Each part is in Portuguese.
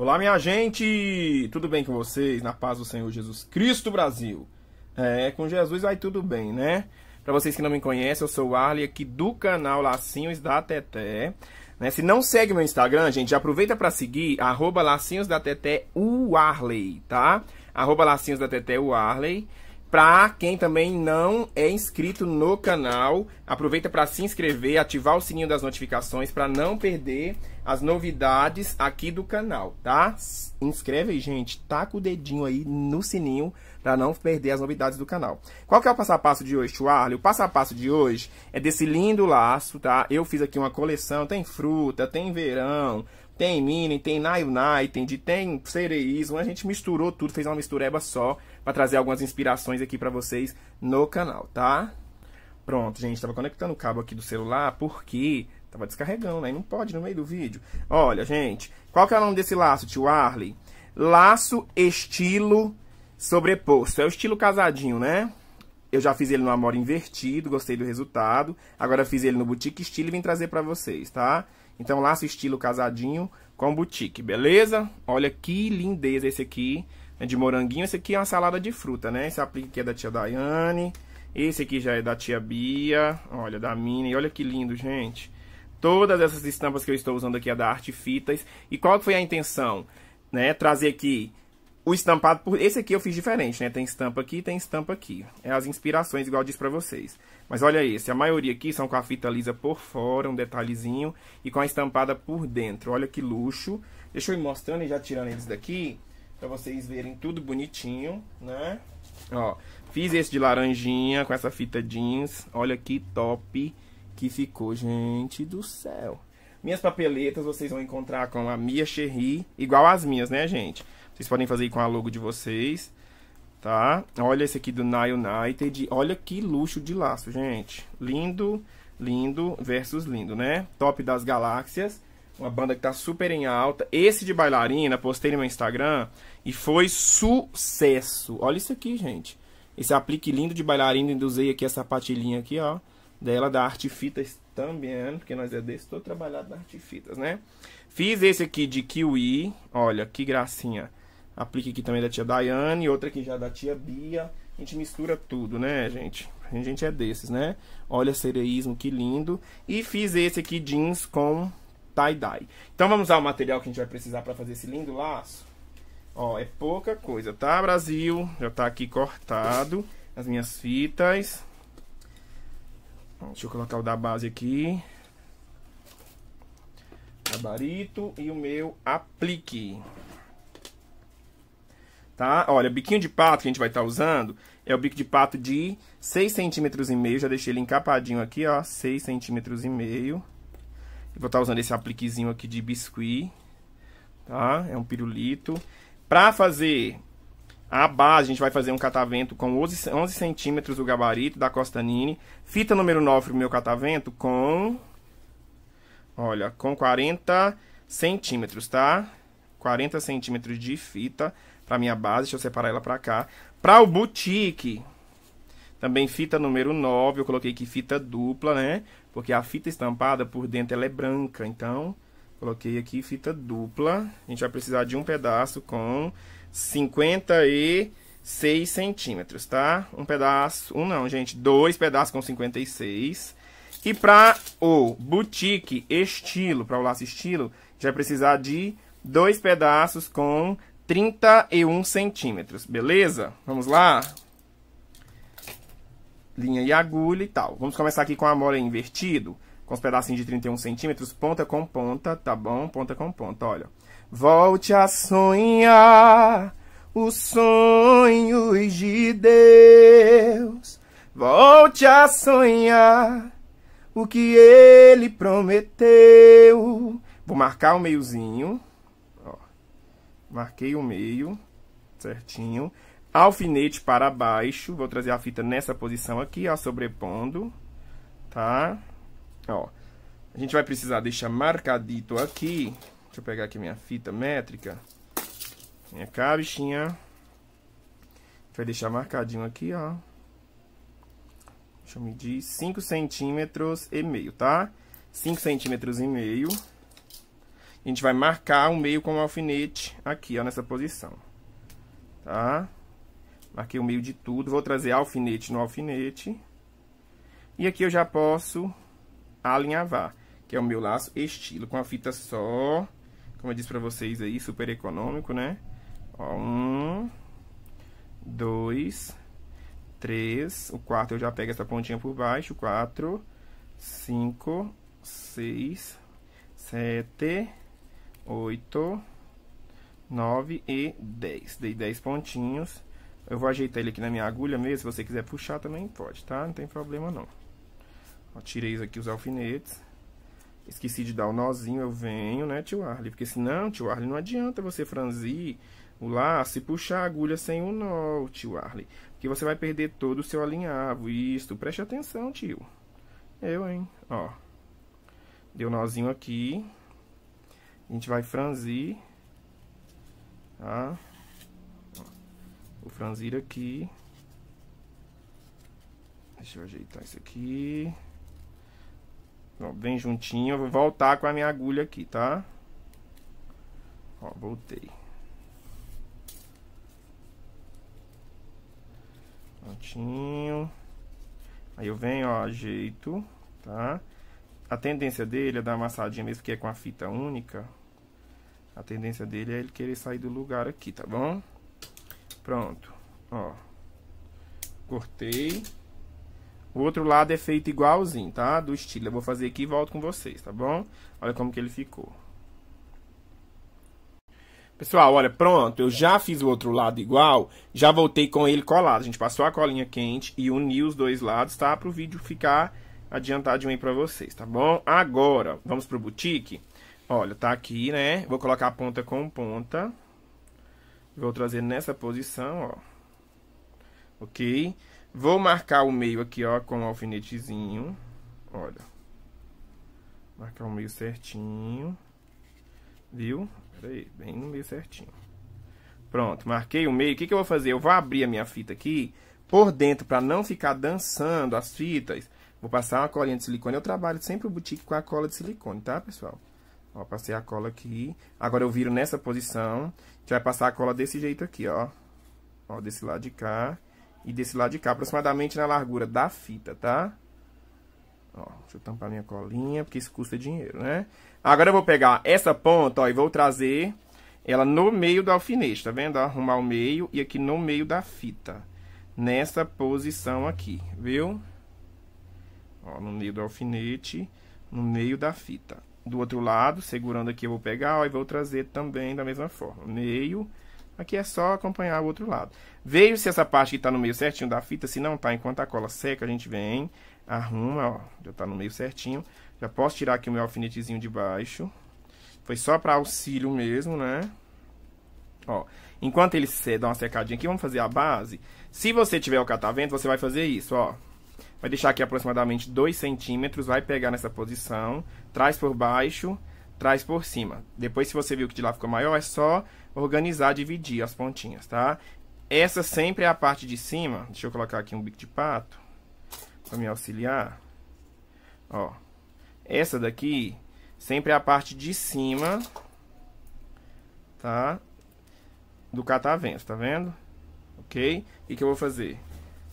Olá, minha gente! Tudo bem com vocês? Na paz do Senhor Jesus Cristo Brasil. É, com Jesus vai tudo bem, né? Para vocês que não me conhecem, eu sou o Arley aqui do canal Lacinhos da Teté. Né? Se não segue meu Instagram, gente, aproveita para seguir, arroba Lacinhos da Teté o Arley, tá? Arroba Lacinhos da Teté o Arley. Para quem também não é inscrito no canal, aproveita para se inscrever, ativar o sininho das notificações para não perder as novidades aqui do canal, tá? Inscreve aí, gente, taca o dedinho aí no sininho para não perder as novidades do canal. Qual que é o passo a passo de hoje, Charlie? O passo a passo de hoje é desse lindo laço, tá? Eu fiz aqui uma coleção, tem fruta, tem verão, tem Mini, tem Nayunai, tem de tem Sereísmo. A gente misturou tudo, fez uma mistureba só para trazer algumas inspirações aqui para vocês no canal, tá? Pronto, gente, tava conectando o cabo aqui do celular porque tava descarregando, né? não pode no meio do vídeo. Olha, gente, qual que é o nome desse laço, tio Arley? Laço estilo sobreposto. É o estilo casadinho, né? Eu já fiz ele no Amor Invertido, gostei do resultado. Agora fiz ele no Boutique Estilo e vim trazer para vocês, tá? Então, laço estilo casadinho com boutique, beleza? Olha que lindeza esse aqui. É de moranguinho. Esse aqui é uma salada de fruta, né? Esse aplique aqui é da tia Daiane. Esse aqui já é da tia Bia. Olha, da Minnie. Olha que lindo, gente. Todas essas estampas que eu estou usando aqui é da Arte Fitas. E qual foi a intenção? Né? Trazer aqui o estampado por... Esse aqui eu fiz diferente, né? Tem estampa aqui, tem estampa aqui. É as inspirações, igual eu disse pra vocês. Mas olha esse, a maioria aqui são com a fita lisa por fora, um detalhezinho, e com a estampada por dentro. Olha que luxo. Deixa eu ir mostrando e já tirando eles daqui, pra vocês verem tudo bonitinho, né? Ó, fiz esse de laranjinha com essa fita jeans. Olha que top que ficou, gente do céu. Minhas papeletas vocês vão encontrar com a Mia Cherry, igual as minhas, né, gente? Vocês podem fazer com a logo de vocês, tá? Olha esse aqui do Nile United. Olha que luxo de laço, gente. Lindo, lindo versus lindo, né? Top das galáxias. Uma banda que tá super em alta. Esse de bailarina, postei no meu Instagram e foi sucesso. Olha isso aqui, gente. Esse aplique lindo de bailarina, induzei aqui essa patilhinha aqui, ó. Dela da Arte Fitas também, porque nós é desse, tô trabalhado na Arte Fitas, né? Fiz esse aqui de kiwi, olha, que gracinha aplique aqui também da tia Daiane, outra aqui já da tia Bia. A gente mistura tudo, né, gente? A gente é desses, né? Olha sereísmo, que lindo. E fiz esse aqui jeans com tie-dye. Então vamos usar o material que a gente vai precisar para fazer esse lindo laço? Ó, é pouca coisa, tá, Brasil? Já tá aqui cortado as minhas fitas. Deixa eu colocar o da base aqui. Gabarito e o meu aplique tá? Olha, o biquinho de pato que a gente vai estar tá usando é o bico de pato de 6,5 centímetros e meio. Já deixei ele encapadinho aqui, ó, 6 centímetros e meio. Vou estar tá usando esse apliquezinho aqui de biscuit, tá? É um pirulito. Pra fazer a base, a gente vai fazer um catavento com 11, cm centímetros do gabarito da Costanini. Fita número 9 pro meu catavento com... Olha, com 40 centímetros, tá? 40 centímetros de fita para minha base, deixa eu separar ela para cá. Para o boutique, também fita número 9, eu coloquei aqui fita dupla, né? Porque a fita estampada por dentro ela é branca, então coloquei aqui fita dupla. A gente vai precisar de um pedaço com 56 centímetros, tá? Um pedaço, um não, gente, dois pedaços com 56. E para o boutique estilo, para o laço estilo, a gente vai precisar de dois pedaços com 31 centímetros, beleza? Vamos lá? Linha e agulha e tal. Vamos começar aqui com a mola invertido, com os pedacinhos de 31 centímetros, ponta com ponta, tá bom? Ponta com ponta, olha. Volte a sonhar os sonhos de Deus. Volte a sonhar o que ele prometeu. Vou marcar o meiozinho, Marquei o meio, certinho. Alfinete para baixo, vou trazer a fita nessa posição aqui, ó, sobrepondo, tá? Ó, a gente vai precisar deixar marcadito aqui. Deixa eu pegar aqui minha fita métrica. Vem cá, bichinha. vai deixar marcadinho aqui, ó. Deixa eu medir 5 centímetros e meio, tá? 5 centímetros e meio. A gente vai marcar o meio com o um alfinete aqui, ó, nessa posição. Tá? Marquei o meio de tudo. Vou trazer alfinete no alfinete. E aqui eu já posso alinhavar, que é o meu laço estilo, com a fita só. Como eu disse pra vocês aí, super econômico, né? Ó, um, dois, três. O quarto eu já pego essa pontinha por baixo. Quatro, cinco, seis, sete, 8, 9 e 10. Dei 10 pontinhos. Eu vou ajeitar ele aqui na minha agulha mesmo. Se você quiser puxar também pode, tá? Não tem problema não. Ó, tirei aqui os alfinetes. Esqueci de dar o nozinho, eu venho, né, tio Arley? Porque senão, tio Arley, não adianta você franzir o laço e puxar a agulha sem o nó, tio Arley. Porque você vai perder todo o seu alinhavo. Isso, preste atenção, tio. Eu, hein? Ó. Deu nozinho aqui. A gente vai franzir, tá? Vou franzir aqui. Deixa eu ajeitar isso aqui. Ó, bem juntinho. Eu vou voltar com a minha agulha aqui, tá? Ó, voltei. Prontinho. Aí eu venho, ó, ajeito, tá? A tendência dele é dar uma amassadinha mesmo, que é com a fita única, a tendência dele é ele querer sair do lugar aqui, tá bom? Pronto, ó. Cortei. O outro lado é feito igualzinho, tá? Do estilo. Eu vou fazer aqui e volto com vocês, tá bom? Olha como que ele ficou. Pessoal, olha, pronto, eu já fiz o outro lado igual, já voltei com ele colado. A gente passou a colinha quente e uniu os dois lados, tá? Para o vídeo ficar adiantadinho aí para vocês, tá bom? Agora, vamos pro boutique? Olha, tá aqui, né? Vou colocar a ponta com ponta. Vou trazer nessa posição, ó. Ok? Vou marcar o meio aqui, ó, com o um alfinetezinho. Olha. Marcar o meio certinho. Viu? Pera aí, bem no meio certinho. Pronto, marquei o meio. O que, que eu vou fazer? Eu vou abrir a minha fita aqui por dentro para não ficar dançando as fitas. Vou passar uma colinha de silicone. Eu trabalho sempre o boutique com a cola de silicone, tá, pessoal? Ó, passei a cola aqui. Agora eu viro nessa posição. gente vai passar a cola desse jeito aqui, ó. Ó, desse lado de cá e desse lado de cá. Aproximadamente na largura da fita, tá? Ó, deixa eu tampar minha colinha, porque isso custa dinheiro, né? Agora eu vou pegar essa ponta, ó, e vou trazer ela no meio do alfinete, tá vendo? arrumar o meio e aqui no meio da fita. Nessa posição aqui, viu? Ó, no meio do alfinete, no meio da fita do outro lado, segurando aqui eu vou pegar ó, e vou trazer também da mesma forma. Meio, aqui é só acompanhar o outro lado. Veja se essa parte que está no meio certinho da fita, se não está, enquanto a cola seca, a gente vem, arruma, ó, já está no meio certinho. Já posso tirar aqui o meu alfinetezinho de baixo. Foi só para auxílio mesmo, né? Ó, enquanto ele dá uma secadinha aqui, vamos fazer a base. Se você tiver o catavento, você vai fazer isso, ó. Vai deixar aqui aproximadamente 2 centímetros, vai pegar nessa posição, traz por baixo, traz por cima. Depois, se você viu que de lá ficou maior, é só organizar, dividir as pontinhas, tá? Essa sempre é a parte de cima. Deixa eu colocar aqui um bico de pato para me auxiliar. Ó, essa daqui sempre é a parte de cima, tá? Do catavento, tá vendo? Ok? E que eu vou fazer?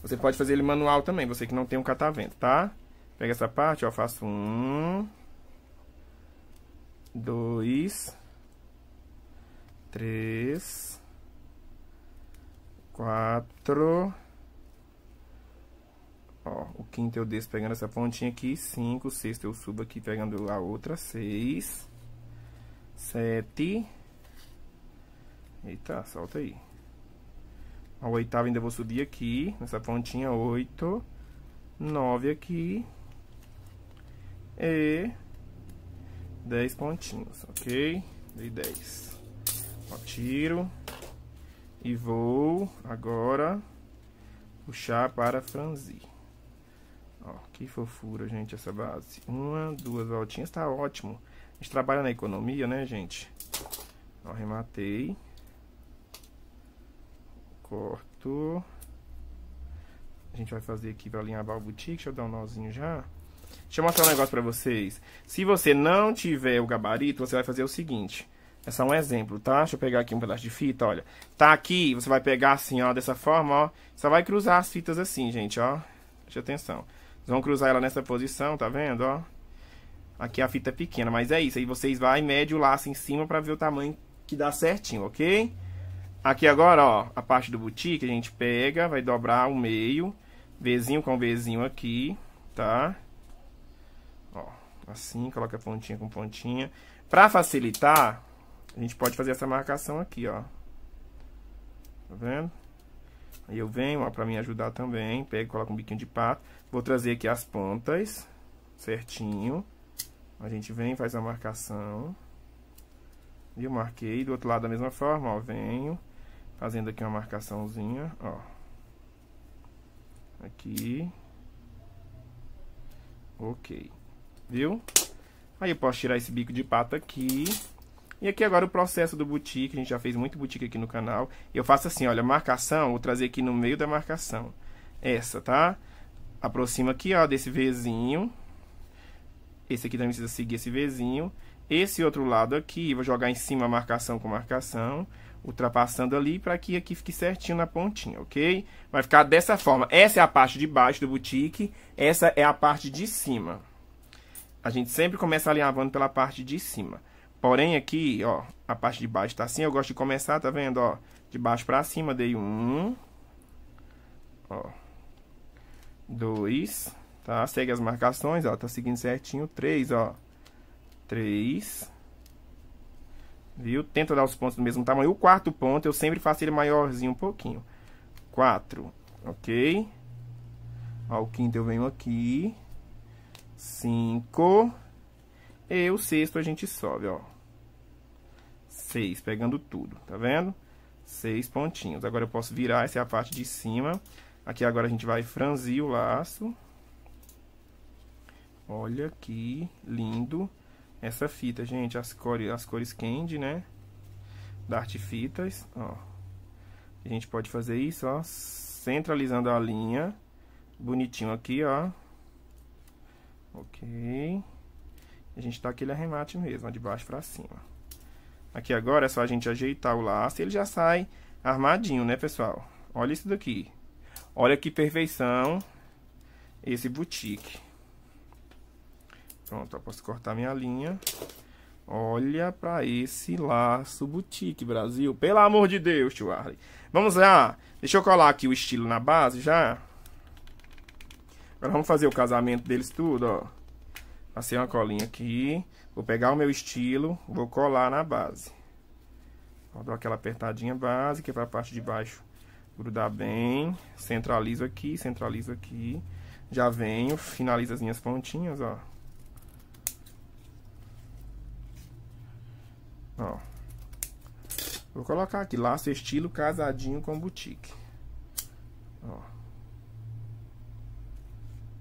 Você pode fazer ele manual também, você que não tem um catavento, tá? Pega essa parte, ó, faço um, dois, três, quatro, ó, o quinto eu desço pegando essa pontinha aqui, cinco, sexto eu subo aqui pegando a outra, seis, sete, eita, solta aí, a oitava ainda vou subir aqui, nessa pontinha, oito, nove aqui. E dez pontinhos, ok? Dei dez. Ó, tiro. E vou agora puxar para franzir. Ó, que fofura, gente, essa base. Uma, duas voltinhas, tá ótimo. A gente trabalha na economia, né, gente? Ó, corto. A gente vai fazer aqui para alinhar a balbutique. Deixa eu dar um nozinho já. Deixa eu mostrar um negócio para vocês. Se você não tiver o gabarito, você vai fazer o seguinte. É só um exemplo, tá? Deixa eu pegar aqui um pedaço de fita, olha. Tá aqui, você vai pegar assim, ó, dessa forma, ó. Só vai cruzar as fitas assim, gente, ó. Deixa atenção. Vocês vão cruzar ela nessa posição, tá vendo, ó? Aqui a fita é pequena, mas é isso. Aí vocês vai e mede o laço em cima pra ver o tamanho que dá certinho, ok? Aqui agora, ó, a parte do boutique, a gente pega, vai dobrar o meio, Vzinho com Vzinho aqui, tá? Ó, assim, coloca pontinha com pontinha. Pra facilitar, a gente pode fazer essa marcação aqui, ó. Tá vendo? Aí eu venho, ó, pra me ajudar também, pego, coloco um biquinho de pato. Vou trazer aqui as pontas, certinho. A gente vem, faz a marcação. Eu Marquei. Do outro lado da mesma forma, ó, venho. Fazendo aqui uma marcaçãozinha, ó. Aqui. Ok. Viu? Aí eu posso tirar esse bico de pata aqui. E aqui agora o processo do boutique, a gente já fez muito boutique aqui no canal. Eu faço assim, olha, marcação, vou trazer aqui no meio da marcação. Essa, tá? Aproxima aqui, ó, desse Vzinho. Esse aqui também precisa seguir esse Vzinho. Esse outro lado aqui, vou jogar em cima marcação com marcação ultrapassando ali para que aqui fique certinho na pontinha, ok? Vai ficar dessa forma. Essa é a parte de baixo do boutique, essa é a parte de cima. A gente sempre começa alinhavando pela parte de cima. Porém, aqui, ó, a parte de baixo tá assim, eu gosto de começar, tá vendo, ó? De baixo para cima, dei um, ó, dois, tá? Segue as marcações, ó, tá seguindo certinho, três, ó, três, viu? Tento dar os pontos do mesmo tamanho. O quarto ponto eu sempre faço ele maiorzinho um pouquinho. 4, ok? Ó, o quinto eu venho aqui. 5. E o sexto a gente sobe, ó. 6, pegando tudo, tá vendo? 6 pontinhos. Agora eu posso virar, essa é a parte de cima. Aqui agora a gente vai franzir o laço. Olha que lindo. Lindo essa fita, gente, as cores, as cores candy, né? Da arte fitas, ó. A gente pode fazer isso, ó, centralizando a linha, bonitinho aqui, ó. Ok. A gente tá aquele arremate mesmo, ó, de baixo para cima. Aqui agora é só a gente ajeitar o laço e ele já sai armadinho, né, pessoal? Olha isso daqui. Olha que perfeição esse boutique. Pronto, eu posso cortar minha linha. Olha para esse laço boutique, Brasil. Pelo amor de Deus, tio Arley. Vamos lá. Deixa eu colar aqui o estilo na base já. Agora vamos fazer o casamento deles tudo, ó. Passei uma colinha aqui. Vou pegar o meu estilo, vou colar na base. Ó, dou aquela apertadinha base, que é pra parte de baixo grudar bem. Centralizo aqui, centralizo aqui. Já venho, finalizo as minhas pontinhas, ó. Ó. Vou colocar aqui, laço estilo casadinho com boutique. Ó.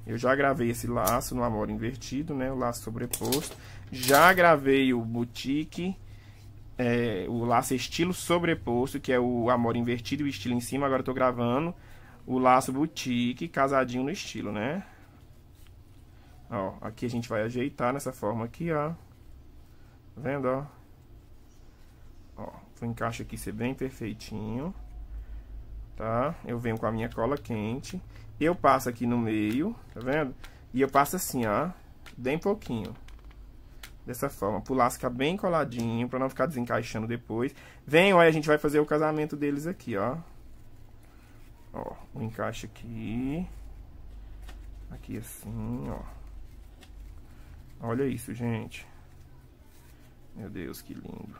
Eu já gravei esse laço no amor invertido, né? O laço sobreposto. Já gravei o boutique, é, o laço estilo sobreposto, que é o amor invertido e o estilo em cima. Agora eu tô gravando o laço boutique casadinho no estilo, né? Ó, aqui a gente vai ajeitar nessa forma aqui, ó. Tá vendo, ó? pro encaixe aqui ser bem perfeitinho, tá? Eu venho com a minha cola quente, eu passo aqui no meio, tá vendo? E eu passo assim, ó, bem pouquinho. Dessa forma, pro laço ficar bem coladinho, pra não ficar desencaixando depois. Vem, aí a gente vai fazer o casamento deles aqui, ó. Ó, o encaixe aqui. Aqui assim, ó. Olha isso, gente. Meu Deus, que lindo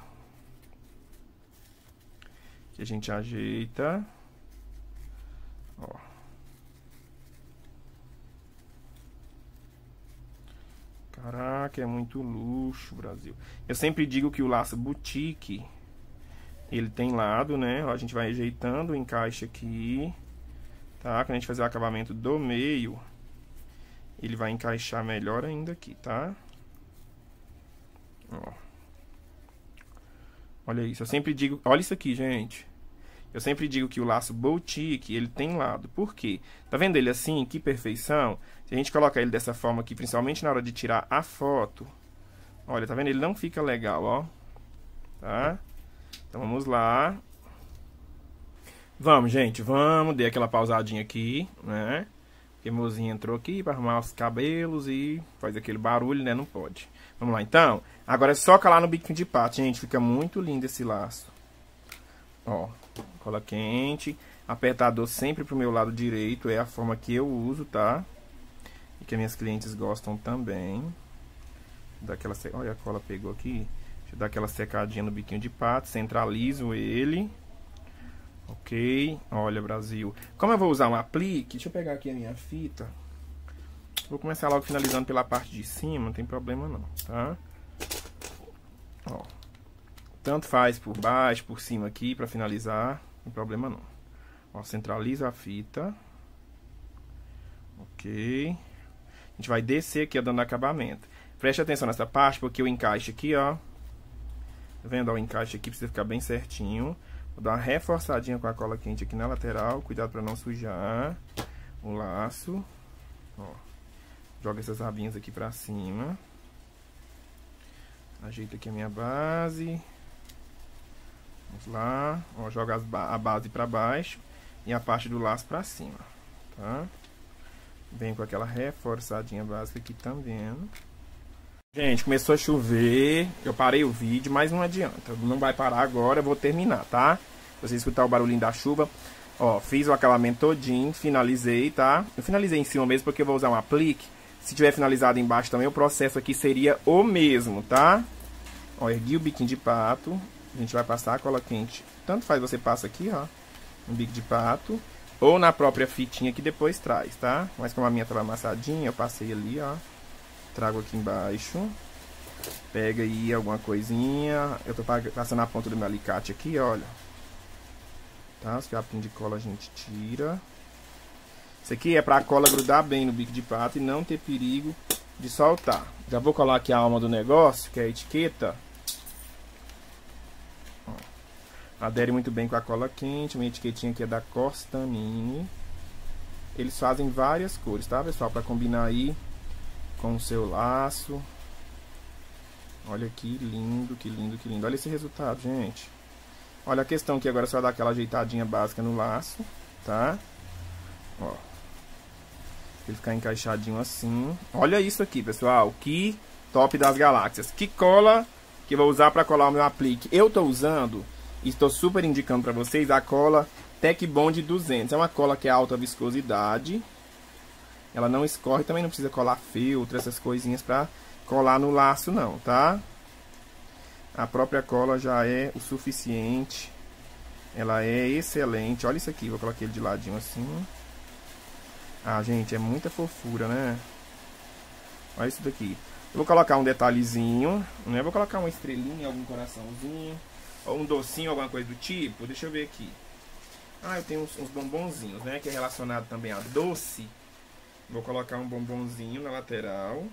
a gente ajeita. Ó. Caraca, é muito luxo, Brasil. Eu sempre digo que o laço boutique, ele tem lado, né? Ó, a gente vai ajeitando o encaixe aqui, tá? Quando a gente fazer o acabamento do meio, ele vai encaixar melhor ainda aqui, tá? Ó. Olha isso, eu sempre digo... Olha isso aqui, gente. Eu sempre digo que o laço boutique, ele tem lado. Por quê? Tá vendo ele assim? Que perfeição. Se a gente colocar ele dessa forma aqui, principalmente na hora de tirar a foto. Olha, tá vendo? Ele não fica legal, ó. Tá? Então vamos lá. Vamos, gente, vamos. Dei aquela pausadinha aqui, né? Porque mozinha entrou aqui para arrumar os cabelos e faz aquele barulho, né? Não pode. Vamos lá, então. Agora é só calar no biquinho de pato, gente. Fica muito lindo esse laço. Ó, Cola quente. Apertador sempre pro meu lado direito. É a forma que eu uso, tá? E que minhas clientes gostam também. Daquela se... Olha, a cola pegou aqui. Deixa eu dar aquela secadinha no biquinho de pato. Centralizo ele. Ok. Olha, Brasil. Como eu vou usar um aplique, deixa eu pegar aqui a minha fita. Vou começar logo finalizando pela parte de cima, não tem problema não, tá? Ó, tanto faz por baixo, por cima aqui, para finalizar, não tem problema não. Ó, centraliza a fita. Ok. A gente vai descer aqui, ó, dando acabamento. Preste atenção nessa parte, porque o encaixe aqui, ó. Tá vendo? Ó, o encaixe aqui precisa ficar bem certinho. Vou dar uma reforçadinha com a cola quente aqui na lateral. Cuidado para não sujar o laço. Ó. Joga essas rabinhas aqui para cima. Ajeita aqui a minha base. Vamos lá, ó, joga ba a base para baixo e a parte do laço para cima, tá? Vem com aquela reforçadinha básica aqui também. Gente, começou a chover, eu parei o vídeo, mas não adianta, não vai parar agora, eu vou terminar, tá? Você escutar o barulhinho da chuva, ó, fiz o acabamento todinho, finalizei, tá? Eu finalizei em cima mesmo porque eu vou usar um aplique, se tiver finalizado embaixo também, o processo aqui seria o mesmo, tá? Ó, ergui o biquinho de pato, a gente vai passar a cola quente. Tanto faz você passa aqui, ó. No bico de pato. Ou na própria fitinha que depois traz, tá? Mas como a minha tava amassadinha, eu passei ali, ó. Trago aqui embaixo. Pega aí alguma coisinha. Eu tô passando a ponta do meu alicate aqui, olha. Tá? Os fiapinhos de cola a gente tira. Isso aqui é pra cola grudar bem no bico de pato e não ter perigo de soltar. Já vou colar aqui a alma do negócio, que é a etiqueta. Adere muito bem com a cola quente. Minha etiquetinha aqui é da Mini Eles fazem várias cores, tá, pessoal? Para combinar aí com o seu laço. Olha que lindo, que lindo, que lindo. Olha esse resultado, gente. Olha a questão aqui agora, é só dar aquela ajeitadinha básica no laço, tá? Ó. Ele ficar encaixadinho assim. Olha isso aqui, pessoal. Que top das galáxias. Que cola que eu vou usar para colar o meu aplique. Eu tô usando Estou super indicando para vocês a cola Tech Bond 200. É uma cola que é alta viscosidade. Ela não escorre, também não precisa colar filtro, essas coisinhas para colar no laço não, tá? A própria cola já é o suficiente. Ela é excelente. Olha isso aqui, vou colocar ele de ladinho assim. Ah, gente, é muita fofura, né? Olha isso daqui. Eu vou colocar um detalhezinho, né? Vou colocar uma estrelinha, algum coraçãozinho. Ou um docinho, alguma coisa do tipo. Deixa eu ver aqui. Ah, eu tenho uns, uns bombonzinhos, né? Que é relacionado também a doce. Vou colocar um bombonzinho na lateral.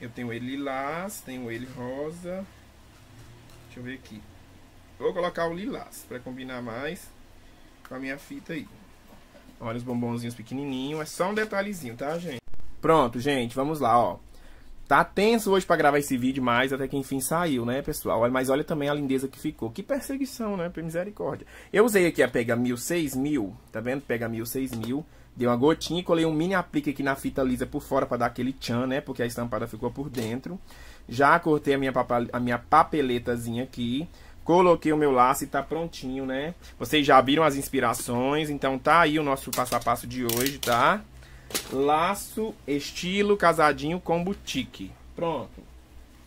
Eu tenho ele lilás, tenho ele rosa. Deixa eu ver aqui. Vou colocar o lilás para combinar mais com a minha fita aí. Olha os bombonzinhos pequenininhos. É só um detalhezinho, tá, gente? Pronto, gente. Vamos lá, ó. Tá tenso hoje para gravar esse vídeo, mas até que enfim saiu, né, pessoal? Mas olha também a lindeza que ficou. Que perseguição, né? Misericórdia. Eu usei aqui a Pega 1000, 6000, tá vendo? Pega 1000, 6000. Dei uma gotinha e colei um mini aplique aqui na fita lisa por fora para dar aquele tchan, né? Porque a estampada ficou por dentro. Já cortei a minha, a minha papeletazinha aqui. Coloquei o meu laço e tá prontinho, né? Vocês já viram as inspirações, então tá aí o nosso passo a passo de hoje, tá? Laço estilo casadinho com boutique. Pronto.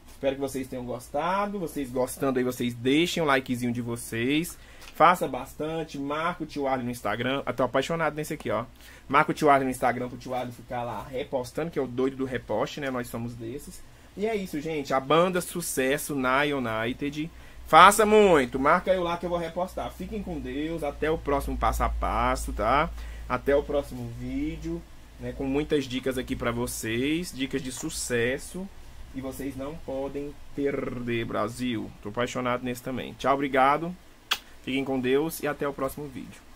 Espero que vocês tenham gostado. Vocês gostando aí, vocês deixem o likezinho de vocês. Faça bastante. Marca o tio Ali no Instagram. Eu tô apaixonado nesse aqui, ó. Marca o tio Ali no Instagram pro tio Ali ficar lá repostando, que é o doido do reposte, né? Nós somos desses. E é isso, gente. A banda Sucesso na United. Faça muito. Marca eu lá que eu vou repostar. Fiquem com Deus. Até o próximo passo a passo, tá? Até o próximo vídeo né, com muitas dicas aqui para vocês, dicas de sucesso e vocês não podem perder, Brasil. Tô apaixonado nesse também. Tchau, obrigado. Fiquem com Deus e até o próximo vídeo.